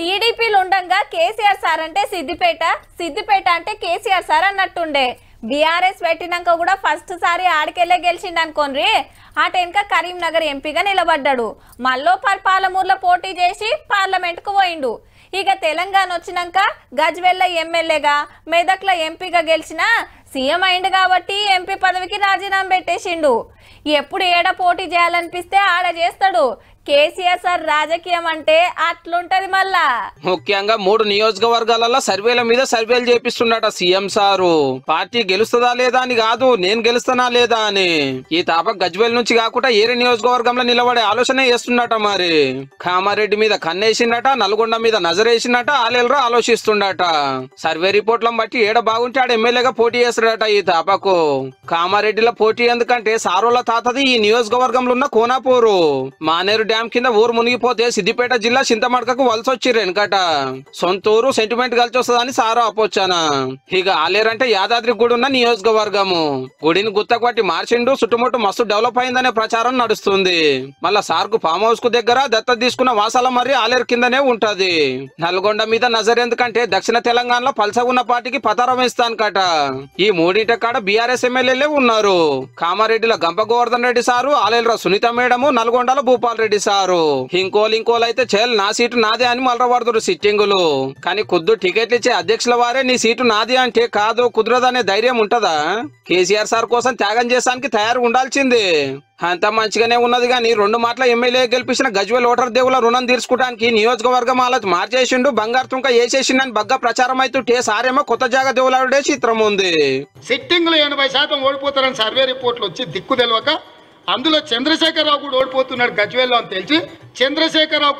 టీడీపీలు ఉండగా కేసీఆర్ సార్ అంటే సిద్దిపేట సిద్దిపేట అంటే కేసీఆర్ సార్ అన్నట్టుండే బీఆర్ఎస్ పెట్టినాక కూడా ఫస్ట్ సారి ఆడికెళ్ళే గెలిచిండు అనుకోన్రి ఆటెనక కరీంనగర్ ఎంపీగా నిలబడ్డాడు మల్లోపర్ పాలమూరులో పోటీ చేసి పార్లమెంట్కు పోయిండు ఇక తెలంగాణ వచ్చినాక గజ్వెల్ల ఎమ్మెల్యేగా మెదక్ల ఎంపీగా గెలిచిన సీఎం అయిండు కాబట్టి ఎంపీ పదవికి రాజీనామా పెట్టేసిండు ఎప్పుడు ఏడ పోటీ చేయాలనిపిస్తే ఆడ చేస్తాడు కేసీఆర్ సార్ రాజకీయం అంటే అట్లుంటది మళ్ళా ముఖ్యంగా మూడు నియోజకవర్గాలలో సర్వేల మీద సర్వేలు చేపిస్తున్నాడు సీఎం సారు పార్టీ గెలుస్తుందా లేదా అని కాదు నేను గెలుస్తానా లేదా అని ఈ తాప గజ్వేల్ నుంచి కాకుండా ఏరే నియోజకవర్గంలో నిలబడే ఆలోచన చేస్తున్నట మరి కామారెడ్డి మీద కన్నేసిండట నల్గొండ మీద నజరేసిండట ఆలేలరా ఆలోచిస్తుండట సర్వే రిపోర్ట్లను బట్టి ఏడ బాగుంటే ఆడ ఎమ్మెల్యేగా పోటీ చేస్తాడట ఈ తాపకు కామారెడ్డిలో పోటీ ఎందుకంటే సారోల తాతది ఈ నియోజకవర్గంలో ఉన్న కోనాపూరు మానేరు డ్యామ్ కింద ఊరు మునిగిపోతే సిద్దిపేట జిల్లా చింతమడకకు వలసొచ్చిర్రు వెనకట సొంత ఊరు సెంటిమెంట్ కలిసి వస్తుందని సారో అపోచానా ఇక ఆలేరంటే యాదాద్రి గుడి ఉన్న నియోజకవర్గము గుడిని గుత్తకొట్టి మార్చిండు చుట్టుముట్టు మస్తు డెవలప్ అయిందనే ప్రచారం నడుస్తుంది మళ్ళా సార్కు ఫామ్ హౌస్ కు దగ్గర దత్త తీసుకున్న వాసాల మరి ఆలేరు కిందనే ఉంటది నల్గొండ మీద నజర్ ఎందుకంటే దక్షిణ తెలంగాణలో ఉన్న పార్టీకి పతారం ఇస్తాను కట ఈ ఈ మూడింట కాడ బీఆర్ఎస్ ఎమ్మెల్యేలే ఉన్నారు కామారెడ్డిల గంప గోవర్ధన్ రెడ్డి సారు ఆలేలరా సునీత మేడము నల్గొండల భూపాల్ రెడ్డి సారు ఇంకోలు ఇంకోలు అయితే చెల్ నా సీటు నాదే అని మలరబడుతురు సిట్టింగులు కానీ కుద్దు టికెట్లు ఇచ్చే అధ్యక్షుల వారే నీ సీటు నాది అంటే కాదు కుదరదనే ధైర్యం ఉంటదా కేసీఆర్ సార్ కోసం త్యాగం చేసానికి తయారు ఉండాల్సిందే అంత మంచిగానే ఉన్నది కానీ రెండు మాటల ఎమ్మెల్యే గెలిపించిన గజ్వల్ ఓటర్ దేవుల రుణం తీర్చుకోవడానికి నియోజకవర్గం అలా మార్చేసిండు బంగారు తుంక వేసేసిండని బగ్గ ప్రచారం అయితే సారేమో కొత్త జాగ దేవులాడే చిత్రం ఉంది సిట్టింగ్ లో ఎనభై శాతం ఓడిపోతారని సర్వే రిపోర్ట్లు వచ్చి దిక్కు తెలియక అందులో చంద్రశేఖరరావు కూడా ఓడిపోతున్నాడు గజ్వేల్లో అని తెలిసి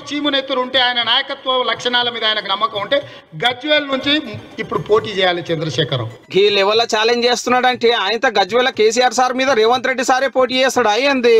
చీము నెత్తులు ఉంటే ఆయన నాయకత్వ లక్షణాల మీద ఆయనకు నమ్మకం ఉంటే గజ్వేల్ నుంచి ఇప్పుడు పోటీ చేయాలి చంద్రశేఖరరావు ఈ లెవెల్లో ఛాలెంజ్ చేస్తున్నాడంటే ఆయనతో గజ్వేల కేసీఆర్ సార్ మీద రేవంత్ రెడ్డి సారే పోటీ చేస్తాడు అయ్యింది